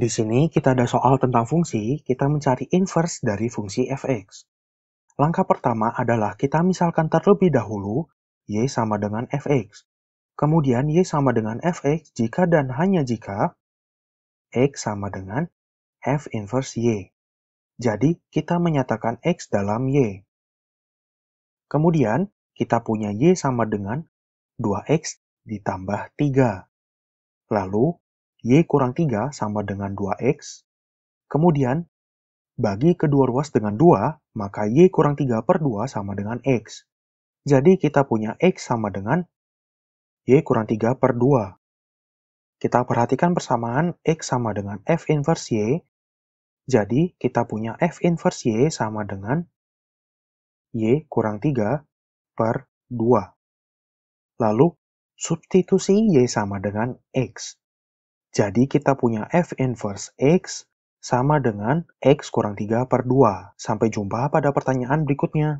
Di sini kita ada soal tentang fungsi, kita mencari inverse dari fungsi fx. Langkah pertama adalah kita misalkan terlebih dahulu y sama dengan fx. Kemudian y sama dengan fx jika dan hanya jika x sama dengan f inverse y. Jadi kita menyatakan x dalam y. Kemudian kita punya y sama dengan 2x ditambah 3. Lalu Y kurang 3 sama dengan 2X. Kemudian, bagi kedua ruas dengan 2, maka Y kurang 3 per 2 sama dengan X. Jadi kita punya X sama dengan Y kurang 3 per 2. Kita perhatikan persamaan X sama dengan F inverse Y. Jadi kita punya F inverse Y sama dengan Y kurang 3 per 2. Lalu, substitusi Y sama dengan X. Jadi kita punya f inverse x sama dengan x kurang 3 per 2. Sampai jumpa pada pertanyaan berikutnya.